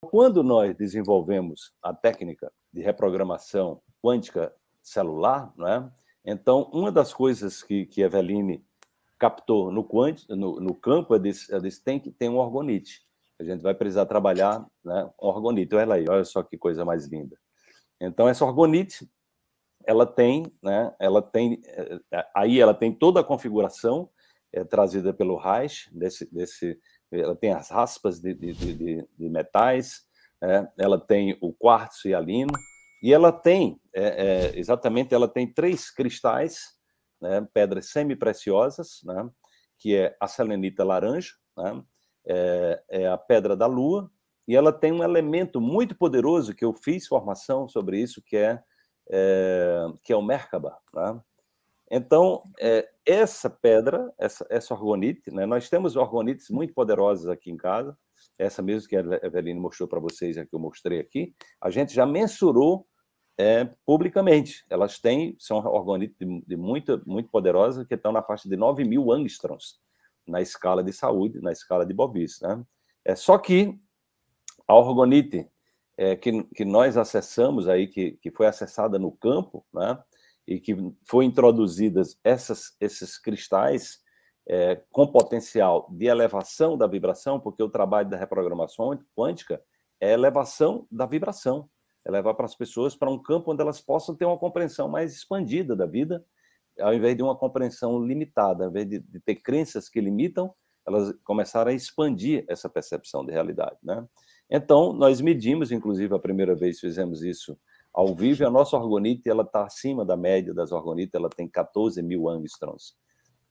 Quando nós desenvolvemos a técnica de reprogramação quântica celular, é? então, uma das coisas que, que Eveline captou no, quant, no, no campo é, é desse, tem que ter um orgonite. A gente vai precisar trabalhar né, um orgonite. Olha aí, olha só que coisa mais linda. Então, essa orgonite, ela tem, né, ela tem, é, é, aí ela tem toda a configuração é, trazida pelo Reich, desse, desse, ela tem as raspas de, de, de, de metais, é, ela tem o quartzo e a lino, e ela tem, é, é, exatamente, ela tem três cristais, né, pedras semi né, que é a selenita laranja, né, é, é, a pedra da lua, e ela tem um elemento muito poderoso que eu fiz formação sobre isso, que é, é que é o Merkaba. Né? Então, é, essa pedra, essa, essa orgonite, né? nós temos orgonites muito poderosas aqui em casa, essa mesmo que a Eveline mostrou para vocês, é que eu mostrei aqui, a gente já mensurou é, publicamente. Elas têm, são orgonites de, de muito, muito poderosas, que estão na faixa de 9 mil angstroms na escala de saúde, na escala de Bobis. Né? É, só que a orgonite é, que, que nós acessamos aí, que, que foi acessada no campo, né? e que foi introduzidas essas, esses cristais é, com potencial de elevação da vibração, porque o trabalho da reprogramação quântica é elevação da vibração, é levar para as pessoas para um campo onde elas possam ter uma compreensão mais expandida da vida, ao invés de uma compreensão limitada, ao invés de, de ter crenças que limitam, elas começaram a expandir essa percepção de realidade, né? Então, nós medimos, inclusive, a primeira vez fizemos isso ao vivo, a nossa orgonite está acima da média das orgonites, ela tem 14 mil angstroms.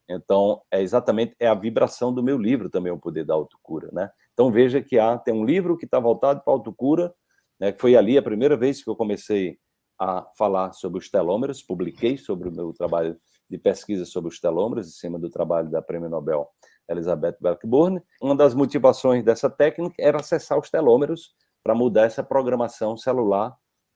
Então, é exatamente é a vibração do meu livro também, o poder da autocura, né? Então, veja que há, tem um livro que está voltado para a autocura, né, que foi ali a primeira vez que eu comecei a falar sobre os telômeros, publiquei sobre o meu trabalho de pesquisa sobre os telômeros, em cima do trabalho da Prêmio Nobel Elizabeth Blackburn. Uma das motivações dessa técnica era acessar os telômeros para mudar essa programação celular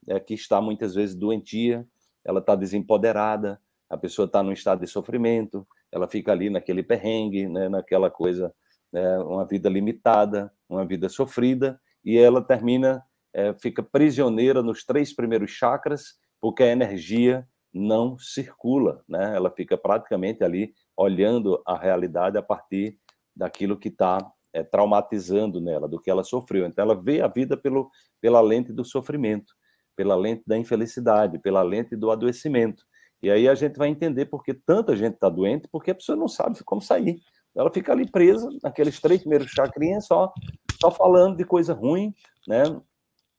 é, que está muitas vezes doentia, ela está desempoderada, a pessoa está num estado de sofrimento, ela fica ali naquele perrengue, né, naquela coisa, né, uma vida limitada, uma vida sofrida, e ela termina, é, fica prisioneira nos três primeiros chakras, porque a energia não circula, né? Ela fica praticamente ali olhando a realidade a partir daquilo que está é, traumatizando nela, do que ela sofreu. Então ela vê a vida pelo, pela lente do sofrimento pela lente da infelicidade, pela lente do adoecimento. E aí a gente vai entender por que tanta gente está doente, porque a pessoa não sabe como sair. Ela fica ali presa naqueles três primeiros chacrinhas, só, só falando de coisa ruim, né?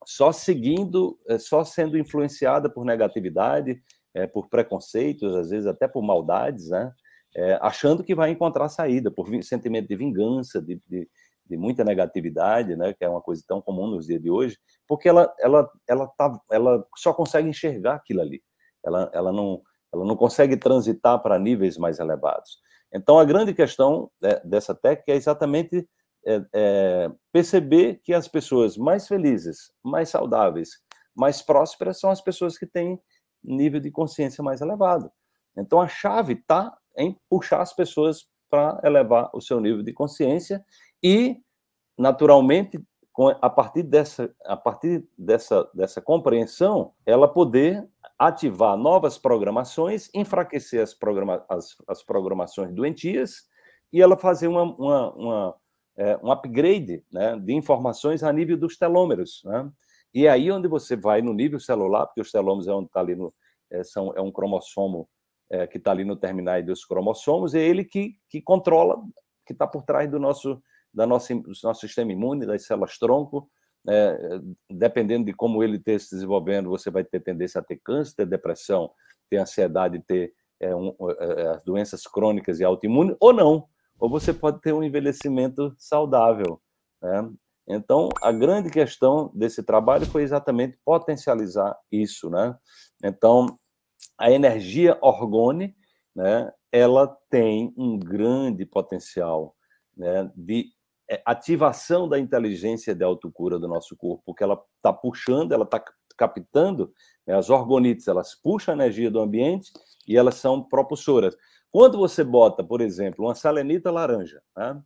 só seguindo, é, só sendo influenciada por negatividade, é, por preconceitos, às vezes até por maldades, né? É, achando que vai encontrar saída, por sentimento de vingança, de, de, de muita negatividade, né, que é uma coisa tão comum nos dias de hoje, porque ela ela ela tá ela só consegue enxergar aquilo ali. Ela ela não ela não consegue transitar para níveis mais elevados. Então a grande questão né, dessa técnica é exatamente é, é, perceber que as pessoas mais felizes, mais saudáveis, mais prósperas são as pessoas que têm nível de consciência mais elevado. Então a chave está em puxar as pessoas para elevar o seu nível de consciência e, naturalmente, a partir dessa, a partir dessa, dessa compreensão, ela poder ativar novas programações, enfraquecer as, programa, as, as programações doentias e ela fazer uma, uma, uma é, um upgrade né, de informações a nível dos telômeros. Né? E é aí onde você vai no nível celular, porque os telômeros é onde está ali no, é, são, é um cromossomo é, que está ali no terminal dos cromossomos, é ele que, que controla, que está por trás do nosso da nossa, do nosso sistema imune, das células-tronco. É, né, dependendo de como ele esteja se desenvolvendo, você vai ter tendência a ter câncer, ter depressão, ter ansiedade, ter é, um, é, doenças crônicas e autoimunes, ou não. Ou você pode ter um envelhecimento saudável. Né? Então, a grande questão desse trabalho foi exatamente potencializar isso, né? Então, a energia orgone, né, ela tem um grande potencial né, de é, ativação da inteligência de autocura do nosso corpo, porque ela está puxando, ela está captando, né, as orgonites, elas puxam a energia do ambiente e elas são propulsoras. Quando você bota, por exemplo, uma selenita laranja, né,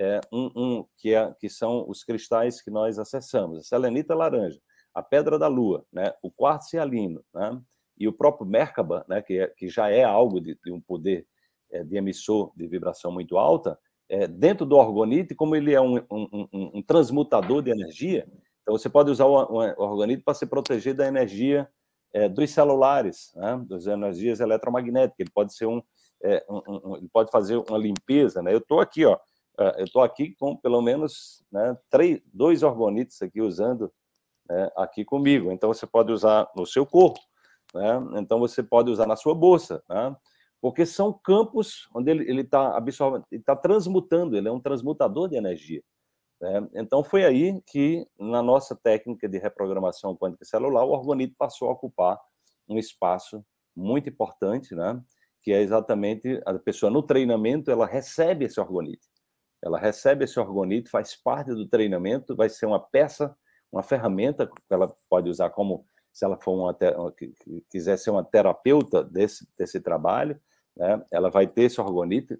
é, um, um, que, é, que são os cristais que nós acessamos, a selenita laranja, a pedra da lua, né, o quartzo cialino, né, e o próprio Merkaba, né, que, é, que já é algo de, de um poder é, de emissor de vibração muito alta, é, dentro do orgonite, como ele é um, um, um, um, transmutador de energia, então você pode usar o, o orgonite para se proteger da energia é, dos celulares, né, das energias eletromagnéticas. Ele pode ser um, é, ele pode fazer uma limpeza, né? Eu estou aqui, ó, é, eu estou aqui com pelo menos né, três, dois orgonites aqui usando né, aqui comigo. Então você pode usar no seu corpo, né? Então você pode usar na sua bolsa, né? porque são campos onde ele está absorvendo, ele está transmutando, ele é um transmutador de energia. Né? Então foi aí que na nossa técnica de reprogramação quântica celular o organito passou a ocupar um espaço muito importante, né? Que é exatamente a pessoa no treinamento ela recebe esse organito, ela recebe esse organito, faz parte do treinamento, vai ser uma peça, uma ferramenta que ela pode usar como se ela for uma, quiser ser uma terapeuta desse, desse trabalho, né, ela vai ter esse orgonite,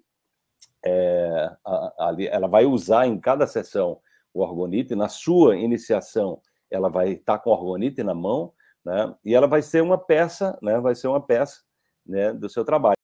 é, ali, ela vai usar em cada sessão o orgonite, na sua iniciação ela vai estar com o orgonite na mão, né, e ela vai ser uma peça, né, vai ser uma peça né, do seu trabalho.